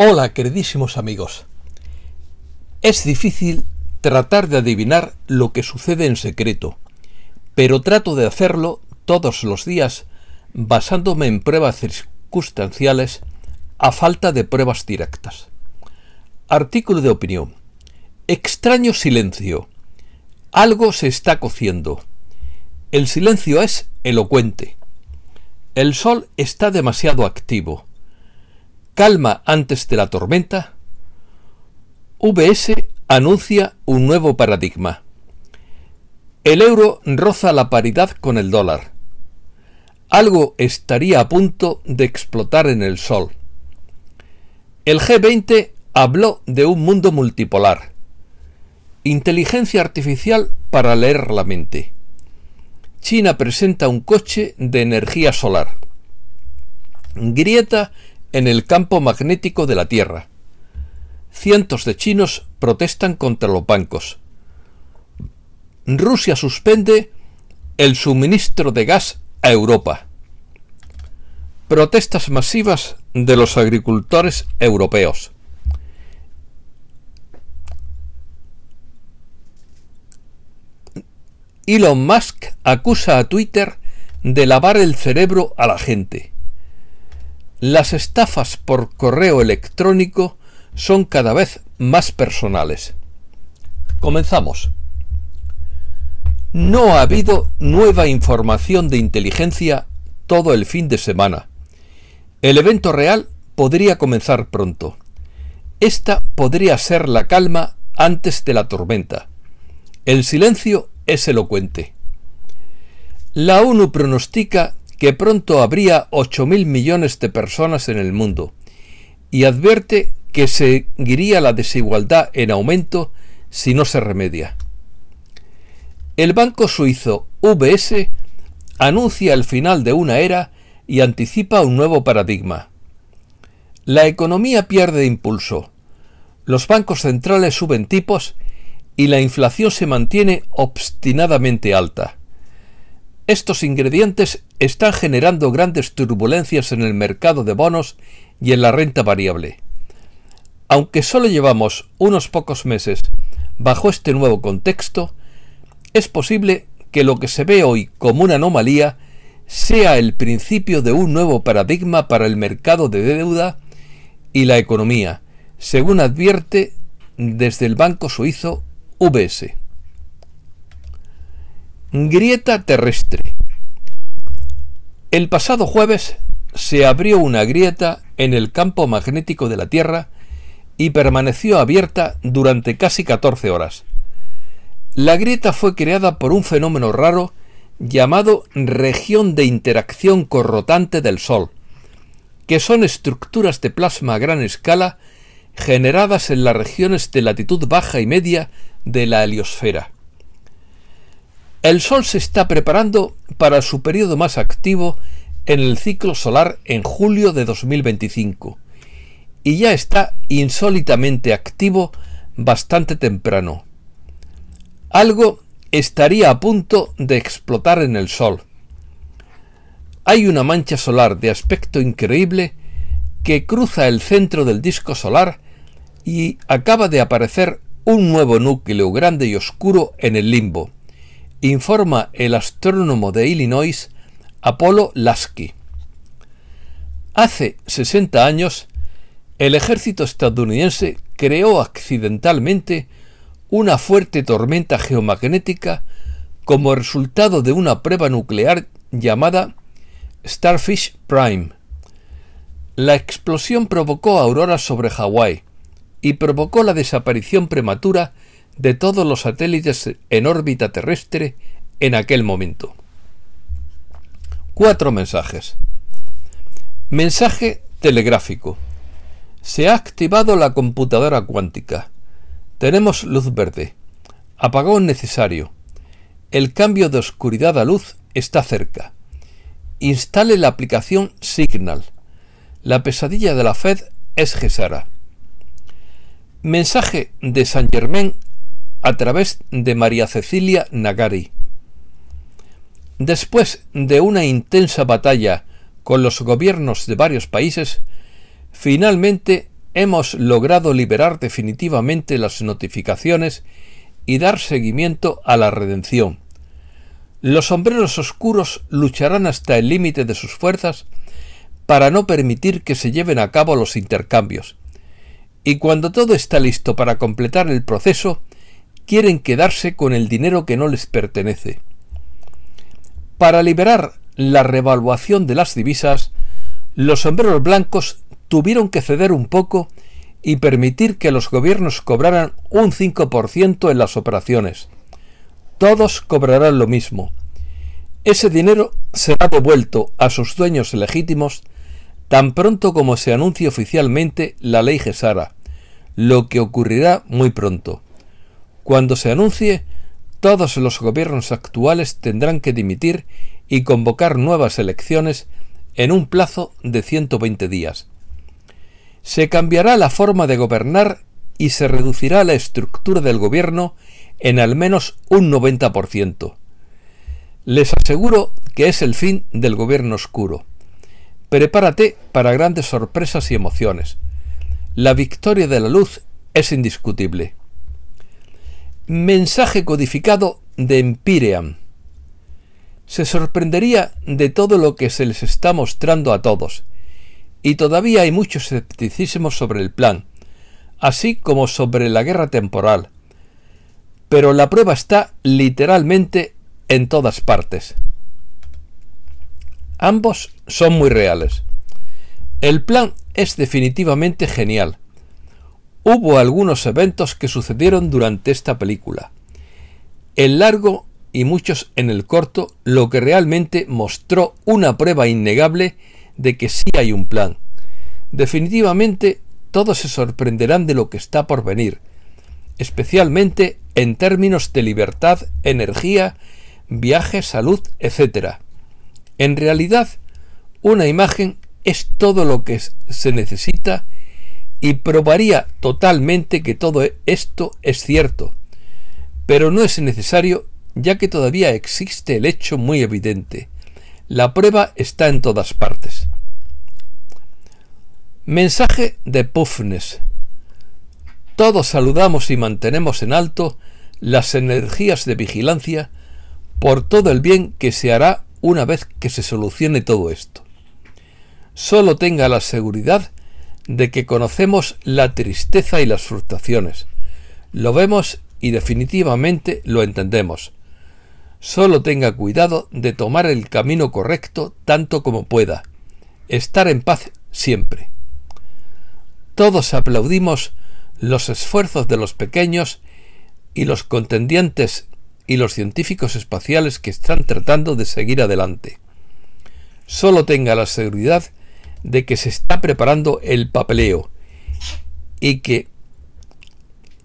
Hola, queridísimos amigos. Es difícil tratar de adivinar lo que sucede en secreto, pero trato de hacerlo todos los días basándome en pruebas circunstanciales a falta de pruebas directas. Artículo de opinión. Extraño silencio. Algo se está cociendo. El silencio es elocuente. El sol está demasiado activo calma antes de la tormenta, VS anuncia un nuevo paradigma. El euro roza la paridad con el dólar. Algo estaría a punto de explotar en el sol. El G20 habló de un mundo multipolar. Inteligencia artificial para leer la mente. China presenta un coche de energía solar. Grieta en el campo magnético de la Tierra. Cientos de chinos protestan contra los bancos. Rusia suspende el suministro de gas a Europa. Protestas masivas de los agricultores europeos. Elon Musk acusa a Twitter de lavar el cerebro a la gente. Las estafas por correo electrónico son cada vez más personales. Comenzamos. No ha habido nueva información de inteligencia todo el fin de semana. El evento real podría comenzar pronto. Esta podría ser la calma antes de la tormenta. El silencio es elocuente. La ONU pronostica que pronto habría 8.000 millones de personas en el mundo, y advierte que seguiría la desigualdad en aumento si no se remedia. El banco suizo UBS anuncia el final de una era y anticipa un nuevo paradigma. La economía pierde impulso, los bancos centrales suben tipos y la inflación se mantiene obstinadamente alta. Estos ingredientes están generando grandes turbulencias en el mercado de bonos y en la renta variable. Aunque solo llevamos unos pocos meses bajo este nuevo contexto, es posible que lo que se ve hoy como una anomalía sea el principio de un nuevo paradigma para el mercado de deuda y la economía, según advierte desde el banco suizo UBS. Grieta terrestre. El pasado jueves se abrió una grieta en el campo magnético de la Tierra y permaneció abierta durante casi 14 horas. La grieta fue creada por un fenómeno raro llamado región de interacción corrotante del Sol, que son estructuras de plasma a gran escala generadas en las regiones de latitud baja y media de la heliosfera. El Sol se está preparando para su periodo más activo en el ciclo solar en julio de 2025 y ya está insólitamente activo bastante temprano. Algo estaría a punto de explotar en el Sol. Hay una mancha solar de aspecto increíble que cruza el centro del disco solar y acaba de aparecer un nuevo núcleo grande y oscuro en el limbo informa el astrónomo de Illinois Apollo Lasky. Hace 60 años, el ejército estadounidense creó accidentalmente una fuerte tormenta geomagnética como resultado de una prueba nuclear llamada Starfish Prime. La explosión provocó auroras sobre Hawái y provocó la desaparición prematura de todos los satélites en órbita terrestre en aquel momento. Cuatro mensajes. Mensaje telegráfico. Se ha activado la computadora cuántica. Tenemos luz verde. Apagón necesario. El cambio de oscuridad a luz está cerca. Instale la aplicación Signal. La pesadilla de la Fed es Gesara. Mensaje de Saint Germain a través de María Cecilia Nagari. Después de una intensa batalla con los gobiernos de varios países, finalmente hemos logrado liberar definitivamente las notificaciones y dar seguimiento a la redención. Los sombreros oscuros lucharán hasta el límite de sus fuerzas para no permitir que se lleven a cabo los intercambios. Y cuando todo está listo para completar el proceso, quieren quedarse con el dinero que no les pertenece. Para liberar la revaluación de las divisas, los sombreros blancos tuvieron que ceder un poco y permitir que los gobiernos cobraran un 5% en las operaciones. Todos cobrarán lo mismo. Ese dinero será devuelto a sus dueños legítimos tan pronto como se anuncie oficialmente la ley Gesara, lo que ocurrirá muy pronto. Cuando se anuncie, todos los gobiernos actuales tendrán que dimitir y convocar nuevas elecciones en un plazo de 120 días. Se cambiará la forma de gobernar y se reducirá la estructura del gobierno en al menos un 90%. Les aseguro que es el fin del gobierno oscuro. Prepárate para grandes sorpresas y emociones. La victoria de la luz es indiscutible. Mensaje codificado de Empyrean. Se sorprendería de todo lo que se les está mostrando a todos, y todavía hay mucho escepticismo sobre el plan, así como sobre la guerra temporal. Pero la prueba está literalmente en todas partes. Ambos son muy reales. El plan es definitivamente genial hubo algunos eventos que sucedieron durante esta película. El largo y muchos en el corto, lo que realmente mostró una prueba innegable de que sí hay un plan. Definitivamente, todos se sorprenderán de lo que está por venir, especialmente en términos de libertad, energía, viaje, salud, etc. En realidad, una imagen es todo lo que se necesita y probaría totalmente que todo e-, esto es cierto. Pero no es necesario ya que todavía existe el hecho muy evidente. La prueba está en todas partes. Mensaje de Pufnes. Todos saludamos y mantenemos en alto las energías de vigilancia por todo el bien que se hará una vez que se solucione todo esto. Solo tenga la seguridad de que conocemos la tristeza y las frustraciones. Lo vemos y definitivamente lo entendemos. Solo tenga cuidado de tomar el camino correcto tanto como pueda. Estar en paz siempre. Todos aplaudimos los esfuerzos de los pequeños y los contendientes y los científicos espaciales que están tratando de seguir adelante. Solo tenga la seguridad de que se está preparando el papeleo y que,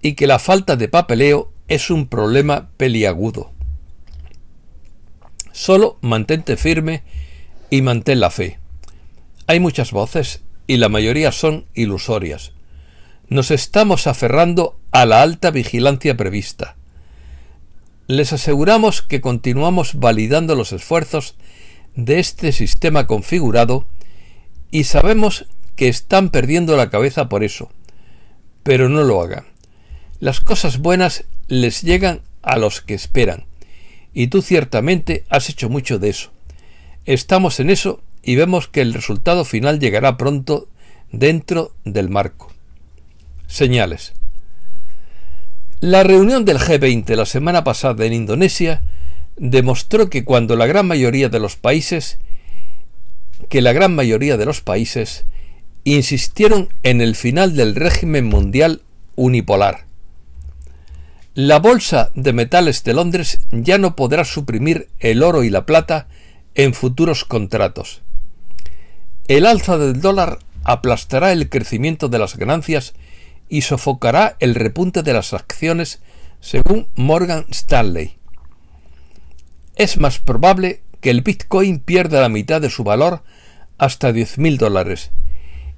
y que la falta de papeleo es un problema peliagudo. Solo mantente firme y mantén la fe. Hay muchas voces y la mayoría son ilusorias. Nos estamos aferrando a la alta vigilancia prevista. Les aseguramos que continuamos validando los esfuerzos de este sistema configurado y sabemos que están perdiendo la cabeza por eso. Pero no lo hagan. Las cosas buenas les llegan a los que esperan. Y tú ciertamente has hecho mucho de eso. Estamos en eso y vemos que el resultado final llegará pronto dentro del marco. Señales. La reunión del G20 la semana pasada en Indonesia demostró que cuando la gran mayoría de los países que la gran mayoría de los países insistieron en el final del régimen mundial unipolar. La Bolsa de Metales de Londres ya no podrá suprimir el oro y la plata en futuros contratos. El alza del dólar aplastará el crecimiento de las ganancias y sofocará el repunte de las acciones, según Morgan Stanley. Es más probable que el Bitcoin pierda la mitad de su valor hasta 10.000 dólares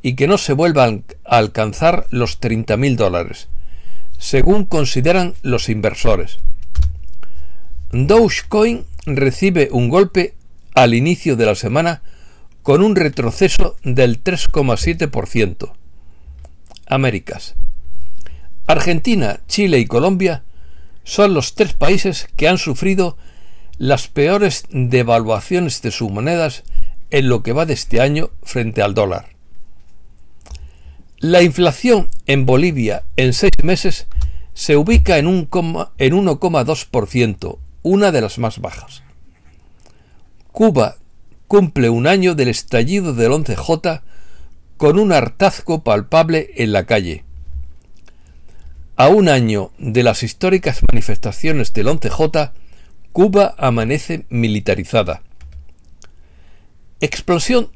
y que no se vuelvan a alcanzar los 30.000 dólares, según consideran los inversores. Dogecoin recibe un golpe al inicio de la semana con un retroceso del 3,7%. Américas. Argentina, Chile y Colombia son los tres países que han sufrido las peores devaluaciones de sus monedas en lo que va de este año frente al dólar. La inflación en Bolivia en seis meses se ubica en, un 1,2%, una de las más bajas. Cuba cumple un año del estallido del 11J con un hartazgo palpable en la calle. A un año de las históricas manifestaciones del 11J, Cuba amanece militarizada. Explosión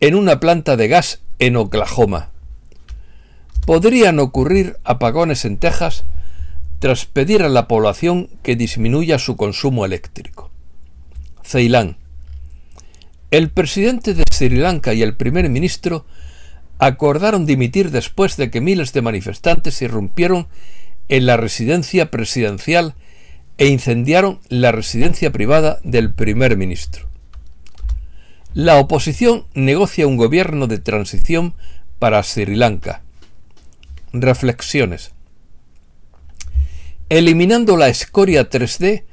en una planta de gas en Oklahoma. Podrían ocurrir apagones en Texas tras pedir a la población que disminuya su consumo eléctrico. Ceilán. El presidente de Sri Lanka y el primer ministro acordaron dimitir después de que miles de manifestantes irrumpieron en la residencia presidencial e incendiaron la residencia privada del primer ministro. La oposición negocia un gobierno de transición para Sri Lanka. Reflexiones. Eliminando la escoria 3D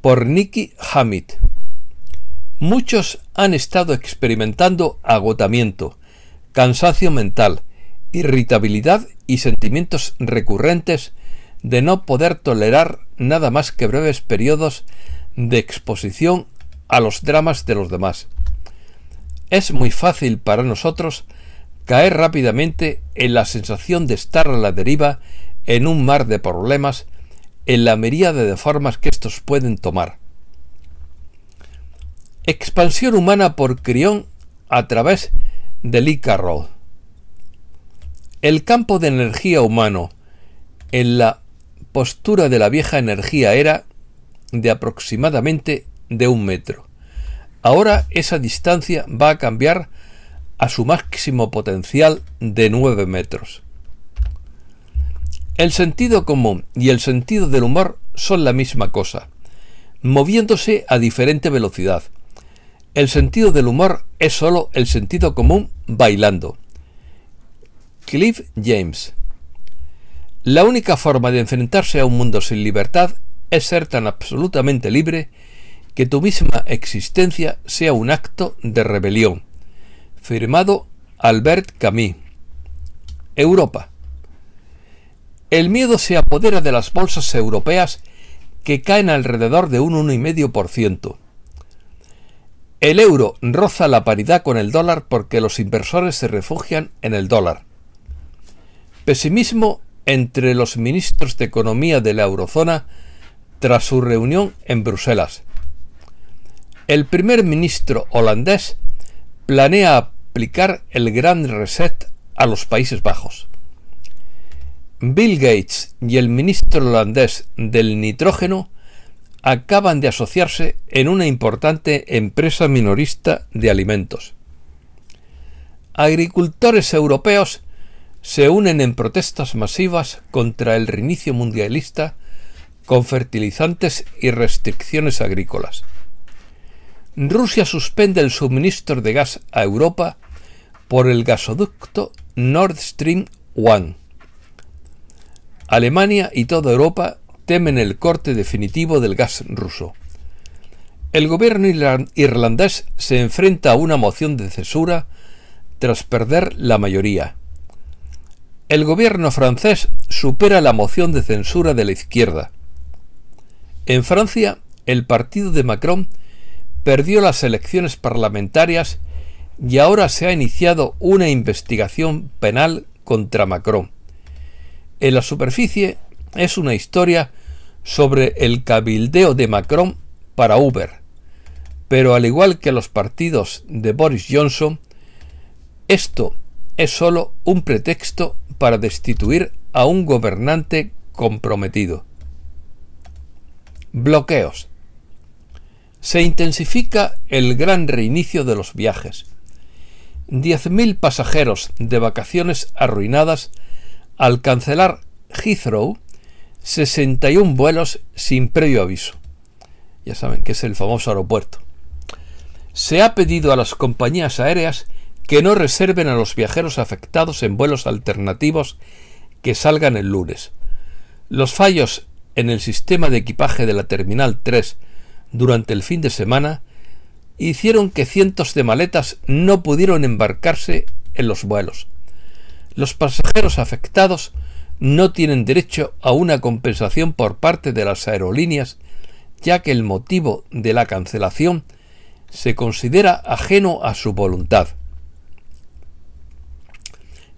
por Nicky Hamid. Muchos han estado experimentando agotamiento, cansancio mental, irritabilidad y sentimientos recurrentes de no poder tolerar nada más que breves periodos de exposición a los dramas de los demás. Es muy fácil para nosotros caer rápidamente en la sensación de estar a la deriva en un mar de problemas, en la miríade de formas que estos pueden tomar. Expansión humana por Crión a través del Icarro. El campo de energía humano en la postura de la vieja energía era de aproximadamente de un metro. Ahora esa distancia va a cambiar a su máximo potencial de 9 metros. El sentido común y el sentido del humor son la misma cosa, moviéndose a diferente velocidad. El sentido del humor es solo el sentido común bailando. Cliff James la única forma de enfrentarse a un mundo sin libertad es ser tan absolutamente libre que tu misma existencia sea un acto de rebelión. Firmado Albert Camus. Europa. El miedo se apodera de las bolsas europeas que caen alrededor de un 1,5%. El euro roza la paridad con el dólar porque los inversores se refugian en el dólar. Pesimismo entre los ministros de Economía de la Eurozona tras su reunión en Bruselas. El primer ministro holandés planea aplicar el Gran Reset a los Países Bajos. Bill Gates y el ministro holandés del nitrógeno acaban de asociarse en una importante empresa minorista de alimentos. Agricultores europeos se unen en protestas masivas contra el reinicio mundialista con fertilizantes y restricciones agrícolas. Rusia suspende el suministro de gas a Europa por el gasoducto Nord Stream 1. Alemania y toda Europa temen el corte definitivo del gas ruso. El gobierno irlandés se enfrenta a una moción de cesura tras perder la mayoría. El gobierno francés supera la moción de censura de la izquierda. En Francia, el partido de Macron perdió las elecciones parlamentarias y ahora se ha iniciado una investigación penal contra Macron. En la superficie es una historia sobre el cabildeo de Macron para Uber. Pero al igual que los partidos de Boris Johnson, esto es solo un pretexto para destituir a un gobernante comprometido. Bloqueos. Se intensifica el gran reinicio de los viajes. 10.000 pasajeros de vacaciones arruinadas al cancelar Heathrow 61 vuelos sin previo aviso. Ya saben que es el famoso aeropuerto. Se ha pedido a las compañías aéreas que no reserven a los viajeros afectados en vuelos alternativos que salgan el lunes. Los fallos en el sistema de equipaje de la Terminal 3 durante el fin de semana hicieron que cientos de maletas no pudieron embarcarse en los vuelos. Los pasajeros afectados no tienen derecho a una compensación por parte de las aerolíneas, ya que el motivo de la cancelación se considera ajeno a su voluntad.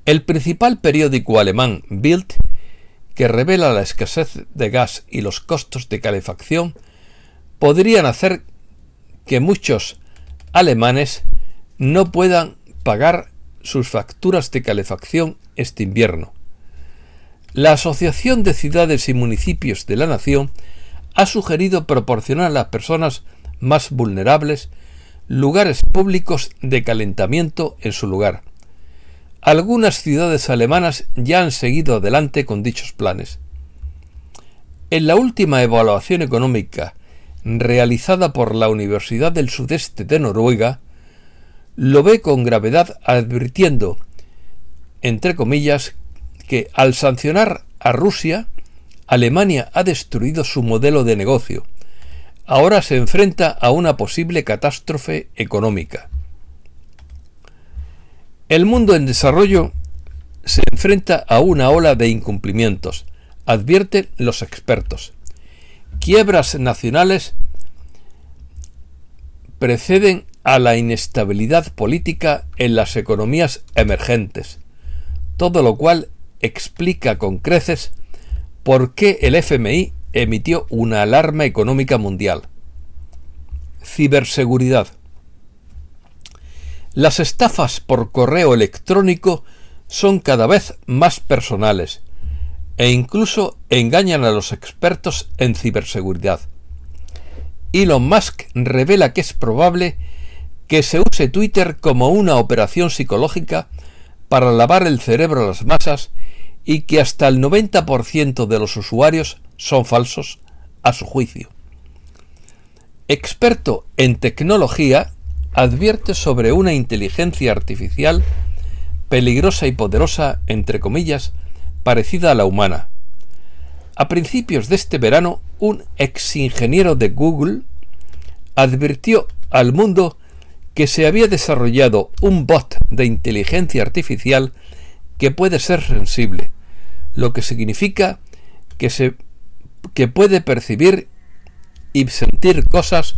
El principal periódico alemán Bild, que revela la escasez de gas y los costos de calefacción, podrían hacer que muchos alemanes no puedan pagar sus facturas de calefacción este invierno. La Asociación de Ciudades y Municipios de la Nación ha sugerido proporcionar a las personas más vulnerables lugares públicos de calentamiento en su lugar. Algunas ciudades alemanas ya han seguido adelante con dichos planes. En la última evaluación económica realizada por la Universidad del Sudeste de Noruega, lo ve con gravedad advirtiendo, entre comillas, que al sancionar a Rusia, Alemania ha destruido su modelo de negocio. Ahora se enfrenta a una posible catástrofe económica. El mundo en desarrollo se enfrenta a una ola de incumplimientos, advierten los expertos. Quiebras nacionales preceden a la inestabilidad política en las economías emergentes, todo lo cual explica con creces por qué el FMI emitió una alarma económica mundial. Ciberseguridad. Las estafas por correo electrónico son cada vez más personales e incluso engañan a los expertos en ciberseguridad. Elon Musk revela que es probable que se use Twitter como una operación psicológica para lavar el cerebro a las masas y que hasta el 90% de los usuarios son falsos, a su juicio. Experto en tecnología, advierte sobre una inteligencia artificial peligrosa y poderosa, entre comillas, parecida a la humana. A principios de este verano, un ex ingeniero de Google advirtió al mundo que se había desarrollado un bot de inteligencia artificial que puede ser sensible, lo que significa que, se, que puede percibir y sentir cosas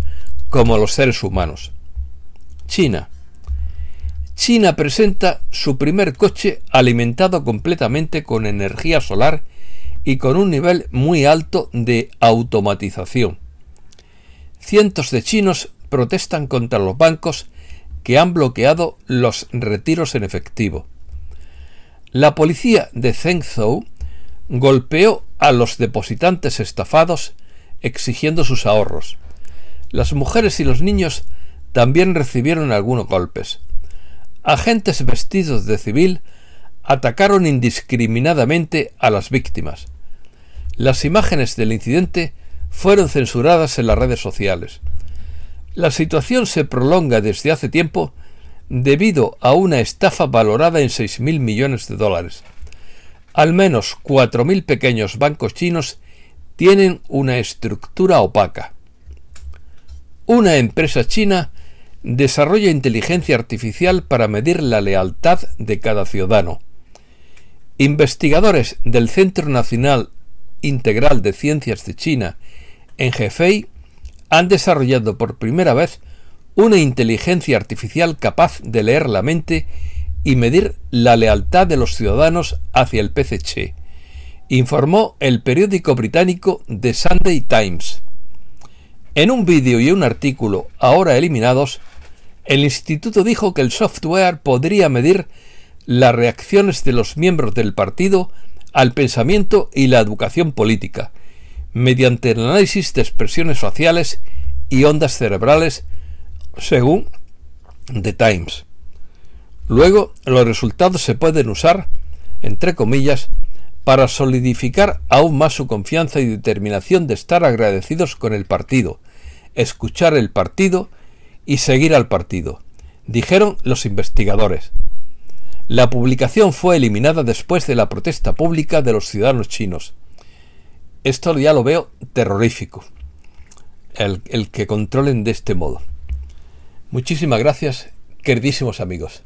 como los seres humanos. China. China presenta su primer coche alimentado completamente con energía solar y con un nivel muy alto de automatización. Cientos de chinos protestan contra los bancos que han bloqueado los retiros en efectivo. La policía de Zhengzhou golpeó a los depositantes estafados exigiendo sus ahorros. Las mujeres y los niños también recibieron algunos golpes. Agentes vestidos de civil atacaron indiscriminadamente a las víctimas. Las imágenes del incidente fueron censuradas en las redes sociales. La situación se prolonga desde hace tiempo debido a una estafa valorada en 6.000 millones de dólares. Al menos 4.000 pequeños bancos chinos tienen una estructura opaca. Una empresa china desarrolla inteligencia artificial para medir la lealtad de cada ciudadano. Investigadores del Centro Nacional Integral de Ciencias de China en Jefei, han desarrollado por primera vez una inteligencia artificial capaz de leer la mente y medir la lealtad de los ciudadanos hacia el PCC, informó el periódico británico The Sunday Times. En un vídeo y un artículo ahora eliminados, el instituto dijo que el software podría medir las reacciones de los miembros del partido al pensamiento y la educación política, mediante el análisis de expresiones faciales y ondas cerebrales, según The Times. Luego, los resultados se pueden usar, entre comillas, para solidificar aún más su confianza y determinación de estar agradecidos con el partido, escuchar el partido y seguir al partido, dijeron los investigadores. La publicación fue eliminada después de la protesta pública de los ciudadanos chinos. Esto ya lo veo terrorífico, el, el que controlen de este modo. Muchísimas gracias, queridísimos amigos.